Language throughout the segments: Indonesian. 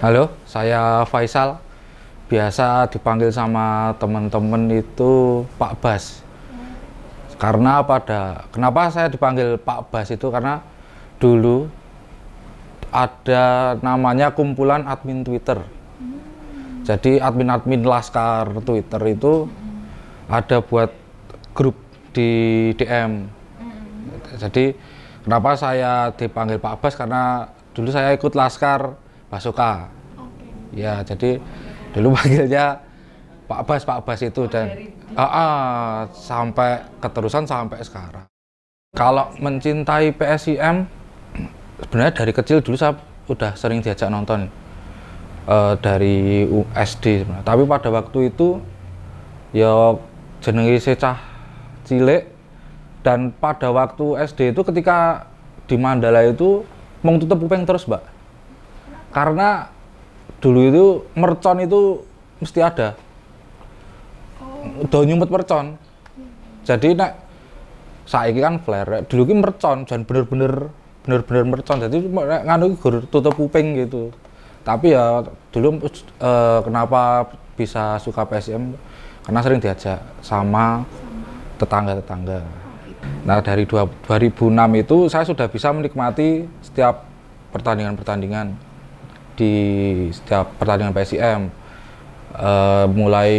Halo, saya Faisal. Biasa dipanggil sama teman-teman itu Pak Bas. Karena pada kenapa saya dipanggil Pak Bas itu karena dulu ada namanya kumpulan admin Twitter. Jadi admin-admin Laskar Twitter itu ada buat grup di DM. Jadi kenapa saya dipanggil Pak Bas karena dulu saya ikut Laskar Pasoka. Okay. Ya, jadi dulu panggilnya Pak Bas, Pak Bas itu dan ah, ah, sampai keterusan sampai sekarang. Kalau mencintai PSIM, sebenarnya dari kecil dulu saya udah sering diajak nonton uh, dari SD sebenarnya. Tapi pada waktu itu ya jenengi secah cilik dan pada waktu SD itu ketika di Mandala itu mau tutup kuping terus mbak karena dulu itu mercon itu mesti ada udah nyumet mercon jadi nak saiki kan flare dulu ki mercon dan bener-bener bener-bener mercon jadi nganu gur tutup kuping gitu tapi ya dulu eh, kenapa bisa suka PSM karena sering diajak sama tetangga-tetangga nah dari 2006 itu saya sudah bisa menikmati setiap pertandingan-pertandingan di setiap pertandingan PSIM uh, eh, mulai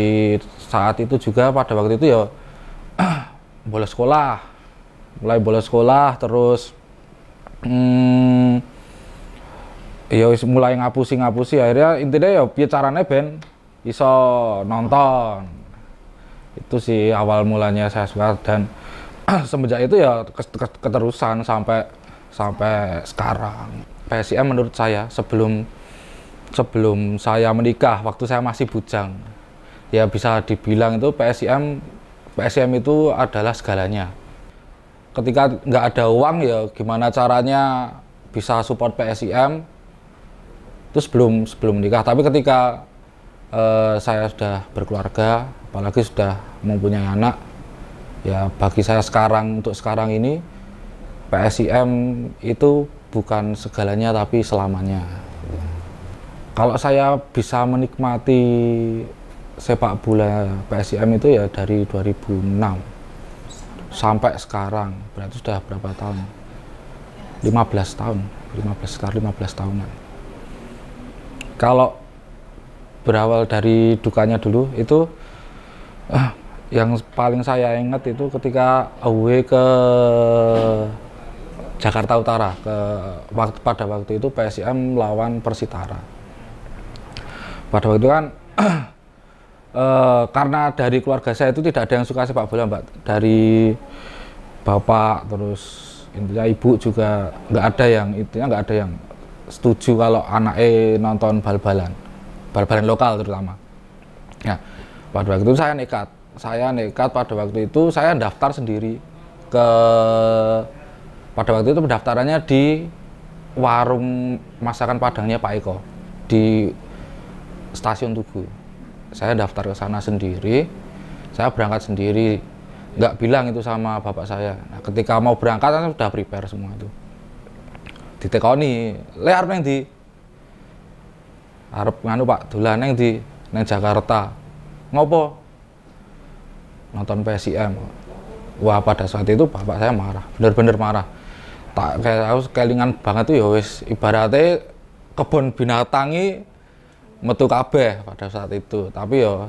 saat itu juga pada waktu itu ya boleh sekolah mulai boleh sekolah terus hmm, ya mulai ngapusi ngapusi akhirnya intinya ya bicaranya ben iso nonton itu sih awal mulanya saya suka dan semenjak itu ya keterusan sampai sampai sekarang PSIM menurut saya sebelum sebelum saya menikah waktu saya masih bujang ya bisa dibilang itu PSM, PSM itu adalah segalanya ketika nggak ada uang ya gimana caranya bisa support PSM? itu sebelum sebelum menikah. tapi ketika eh, saya sudah berkeluarga apalagi sudah mempunyai anak ya bagi saya sekarang untuk sekarang ini PSM itu bukan segalanya tapi selamanya kalau saya bisa menikmati sepak bola PSIM itu ya dari 2006 sampai sekarang berarti sudah berapa tahun 15 tahun 15 sekitar 15 tahunan kalau berawal dari dukanya dulu itu eh, yang paling saya ingat itu ketika away ke Jakarta Utara ke pada waktu itu PSM lawan Persitara pada waktu itu kan uh, karena dari keluarga saya itu tidak ada yang suka sepak bola mbak dari bapak terus intinya ibu juga nggak ada yang intinya nggak ada yang setuju kalau anak e nonton bal-balan bal-balan lokal terutama ya pada waktu itu saya nekat saya nekat pada waktu itu saya daftar sendiri ke pada waktu itu pendaftarannya di warung masakan padangnya Pak Eko di stasiun Tugu. Saya daftar ke sana sendiri, saya berangkat sendiri, nggak bilang itu sama bapak saya. Nah, ketika mau berangkat, saya sudah prepare semua itu. Ditekoni, le arep neng di, arep nganu pak, dulan neng di, neng Jakarta, ngopo, nonton PSIM. Wah pada saat itu bapak saya marah, bener-bener marah. Tak kayak harus kelingan banget tuh ya wis ibaratnya kebun binatangi metu kabeh pada saat itu tapi yo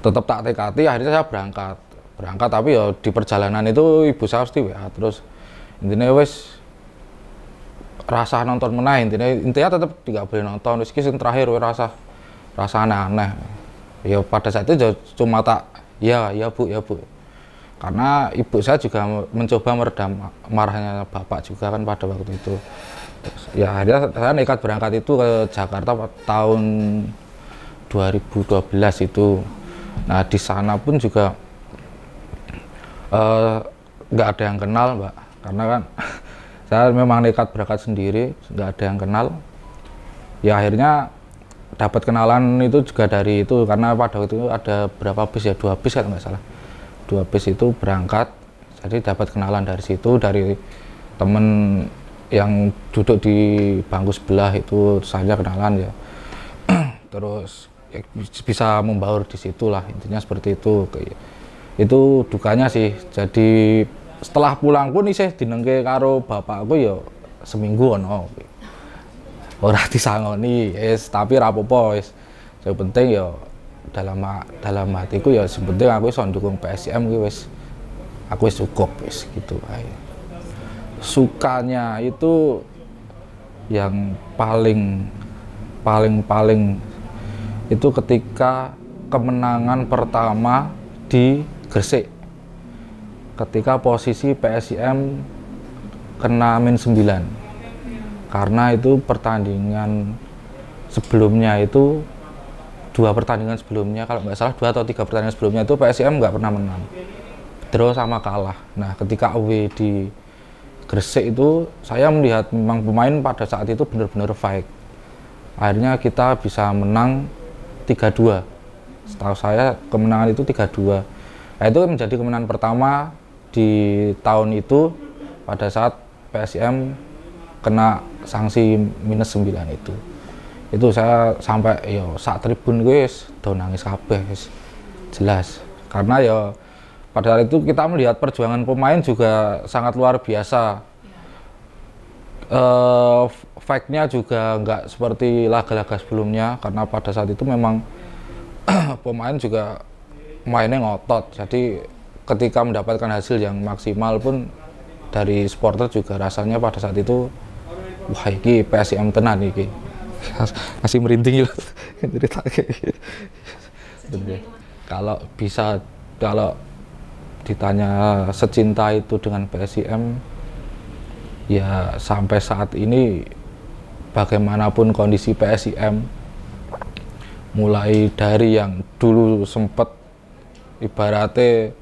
tetap tak tekati akhirnya saya berangkat berangkat tapi yo di perjalanan itu ibu saya pasti ya terus intinya wes rasa nonton menang intinya intinya tetap tidak boleh nonton terus kisah terakhir wes rasa rasa aneh-aneh ya pada saat itu cuma tak ya ya bu ya bu karena ibu saya juga mencoba meredam marahnya bapak juga kan pada waktu itu ya ada saya nekat berangkat itu ke Jakarta tahun 2012 itu nah di sana pun juga eh, nggak uh, ada yang kenal mbak karena kan saya memang nekat berangkat sendiri nggak ada yang kenal ya akhirnya dapat kenalan itu juga dari itu karena pada waktu itu ada berapa bis ya dua bis kalau nggak salah dua bis itu berangkat jadi dapat kenalan dari situ dari temen yang duduk di bangku sebelah itu saja kenalan ya terus ya, bisa membaur di situ lah intinya seperti itu itu dukanya sih jadi setelah pulang pun sih dinengke karo bapakku ya seminggu ono ora disangoni es tapi rapopo es yang penting ya dalam dalam hatiku ya sebetulnya aku iso dukung PSM wis aku cukup wis gitu ayo sukanya itu yang paling paling paling itu ketika kemenangan pertama di Gresik ketika posisi PSIM kena min 9 karena itu pertandingan sebelumnya itu dua pertandingan sebelumnya kalau nggak salah dua atau tiga pertandingan sebelumnya itu PSIM nggak pernah menang terus sama kalah nah ketika W di Gresik itu saya melihat memang pemain pada saat itu benar-benar fight. Akhirnya kita bisa menang 3-2. Setahu saya kemenangan itu 3-2. Nah, itu menjadi kemenangan pertama di tahun itu pada saat PSM kena sanksi minus 9 itu. Itu saya sampai yo saat tribun guys, down nangis kabeh jelas. Karena ya pada saat itu kita melihat perjuangan pemain juga sangat luar biasa uh, eh, fact nya juga nggak seperti laga-laga sebelumnya karena pada saat itu memang pemain juga mainnya ngotot jadi ketika mendapatkan hasil yang maksimal pun dari supporter juga rasanya pada saat itu wah ini PSM tenan ini masih merinding gitu, cerita gitu. kalau bisa kalau ditanya secinta itu dengan PSIM ya sampai saat ini bagaimanapun kondisi PSIM mulai dari yang dulu sempat ibaratnya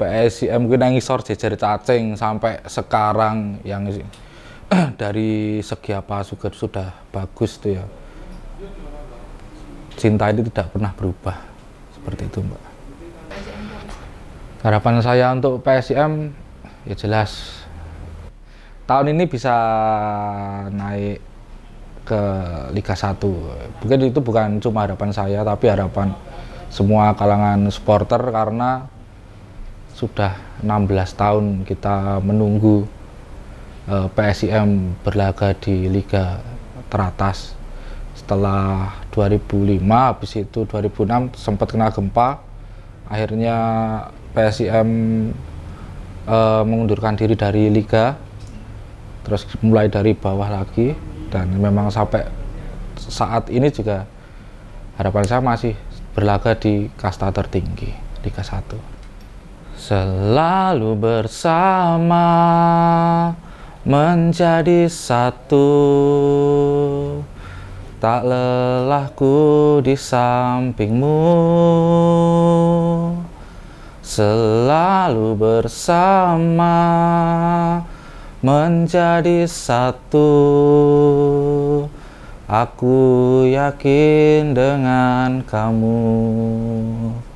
PSIM kita ngisor jejer cacing sampai sekarang yang dari segi apa juga sudah bagus tuh ya cinta ini tidak pernah berubah seperti itu mbak Harapan saya untuk PSM ya jelas tahun ini bisa naik ke Liga 1. Mungkin itu bukan cuma harapan saya tapi harapan semua kalangan supporter karena sudah 16 tahun kita menunggu eh, PSM berlaga di liga teratas. Setelah 2005 habis itu 2006 sempat kena gempa akhirnya PSIM uh, eh, mengundurkan diri dari liga terus mulai dari bawah lagi dan memang sampai saat ini juga harapan saya masih berlaga di kasta tertinggi Liga 1 selalu bersama menjadi satu tak lelahku di sampingmu selalu bersama menjadi satu aku yakin dengan kamu